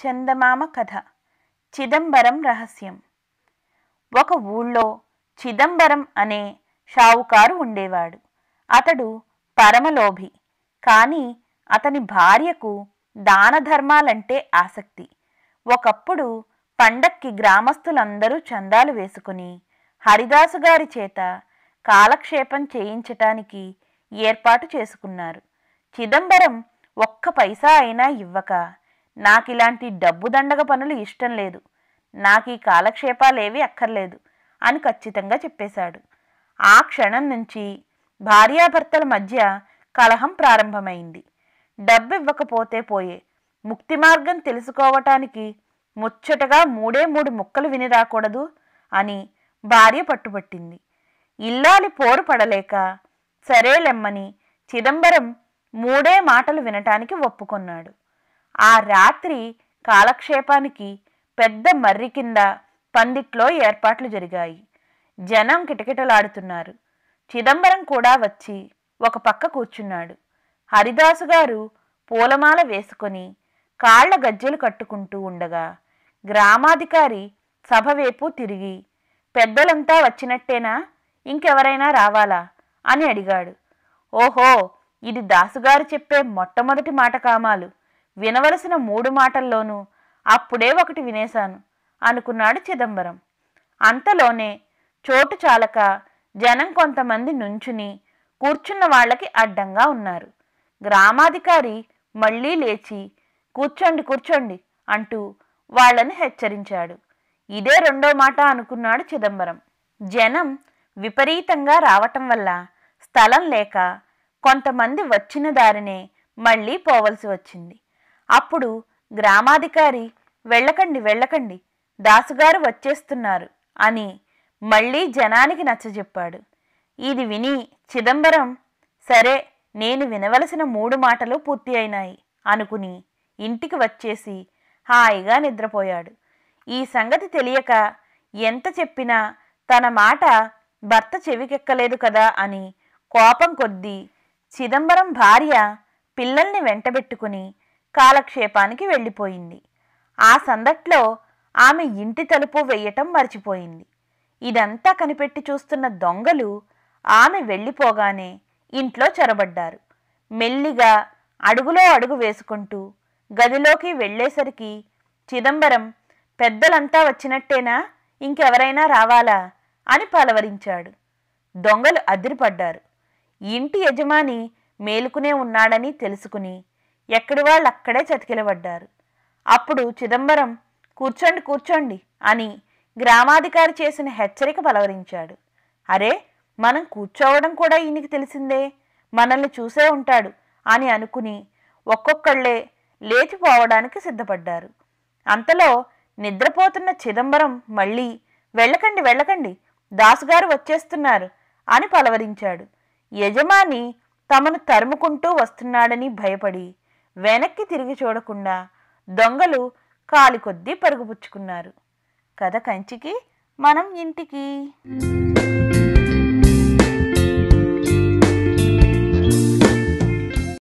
చందమామ కథ చిదంబరం రహస్యం ఒక ఊళ్ళో చిదంబరం అనే షావుకారు ఉండేవాడు అతడు పరమలోభి కానీ అతని భార్యకు దాన ధర్మాలంటే ఆసక్తి ఒకప్పుడు పండక్కి గ్రామస్తులందరూ చందాలు వేసుకుని హరిదాసు గారి చేత కాలక్షేపం చేయించటానికి ఏర్పాటు చేసుకున్నారు చిదంబరం ఒక్క పైసా అయినా ఇవ్వక నాకు ఇలాంటి డబ్బు దండగ పనులు ఇష్టం లేదు నాకు ఈ కాలక్షేపాలేవి అక్కర్లేదు అని ఖచ్చితంగా చెప్పేశాడు ఆ క్షణం నుంచి భార్యాభర్తల మధ్య కలహం ప్రారంభమైంది డబ్బు ఇవ్వకపోతే పోయే ముక్తి మార్గం తెలుసుకోవటానికి ముచ్చటగా మూడే మూడు ముక్కలు విని రాకూడదు అని భార్య పట్టుబట్టింది ఇల్లాలి పోరు పడలేక సరేలెమ్మని చిదంబరం మూడే మాటలు వినటానికి ఒప్పుకున్నాడు ఆ రాత్రి కాలక్షేపానికి పెద్ద మర్రి కింద పందిట్లో ఏర్పాట్లు జరిగాయి జనం కిటకిటలాడుతున్నారు చిదంబరం కూడా వచ్చి ఒక పక్క కూర్చున్నాడు హరిదాసు గారు పూలమాల వేసుకొని కాళ్ల గజ్జెలు కట్టుకుంటూ ఉండగా గ్రామాధికారి సభ వైపు తిరిగి పెద్దలంతా వచ్చినట్టేనా ఇంకెవరైనా రావాలా అని అడిగాడు ఓహో ఇది దాసుగారు చెప్పే మొట్టమొదటి మాట కామాలు వినవలసిన మూడు మాటల్లోనూ అప్పుడే ఒకటి వినేశాను అనుకున్నాడు చిదంబరం అంతలోనే చోటు చాలక జనం కొంతమంది నుంచుని కూర్చున్న వాళ్ళకి అడ్డంగా ఉన్నారు గ్రామాధికారి మళ్ళీ లేచి కూర్చోండి కూర్చోండి అంటూ వాళ్ళని హెచ్చరించాడు ఇదే రెండో మాట అనుకున్నాడు చిదంబరం జనం విపరీతంగా రావటం వల్ల స్థలం లేక కొంతమంది వచ్చిన దారినే మళ్ళీ పోవలసి వచ్చింది అప్పుడు గ్రామాధికారి వెళ్ళకండి వెళ్ళకండి దాసుగారు వచ్చేస్తున్నారు అని మళ్ళీ జనానికి నచ్చజెప్పాడు ఇది విని చిదంబరం సరే నేను వినవలసిన మూడు మాటలు పూర్తి అయినాయి అనుకుని ఇంటికి వచ్చేసి హాయిగా నిద్రపోయాడు ఈ సంగతి తెలియక ఎంత చెప్పినా తన మాట భర్త చెవికెక్కలేదు కదా అని కోపం కొద్దీ చిదంబరం భార్య పిల్లల్ని వెంటబెట్టుకుని కాలక్షేపానికి వెళ్ళిపోయింది ఆ సందట్లో ఆమె ఇంటి తలుపు వెయ్యటం మర్చిపోయింది ఇదంతా కనిపెట్టి చూస్తున్న దొంగలు ఆమె వెళ్ళిపోగానే ఇంట్లో చొరబడ్డారు మెల్లిగా అడుగులో అడుగు వేసుకుంటూ గదిలోకి వెళ్లేసరికి చిదంబరం పెద్దలంతా వచ్చినట్టేనా ఇంకెవరైనా రావాలా అని పలవరించాడు దొంగలు అదిరిపడ్డారు ఇంటి యజమాని మేలుకునే ఉన్నాడని తెలుసుకుని ఎక్కడి వాళ్ళు అక్కడే చతికిలబడ్డారు అప్పుడు చిదంబరం కూర్చోండి కూర్చోండి అని గ్రామాధికారి చేసిన హెచ్చరిక పలవరించాడు అరే మనం కూర్చోవడం కూడా ఈయనకి తెలిసిందే మనల్ని చూసే ఉంటాడు అని అనుకుని ఒక్కొక్కళ్ళే లేచిపోవడానికి సిద్ధపడ్డారు అంతలో నిద్రపోతున్న చిదంబరం మళ్ళీ వెళ్ళకండి వెళ్ళకండి దాసుగారు వచ్చేస్తున్నారు అని పలవరించాడు యజమాని తమను తరుముకుంటూ వస్తున్నాడని భయపడి వెనక్కి తిరిగి చూడకుండా దొంగలు కాలి కొద్దీ పరుగుపుచ్చుకున్నారు కథ కంచికి మనం ఇంటికి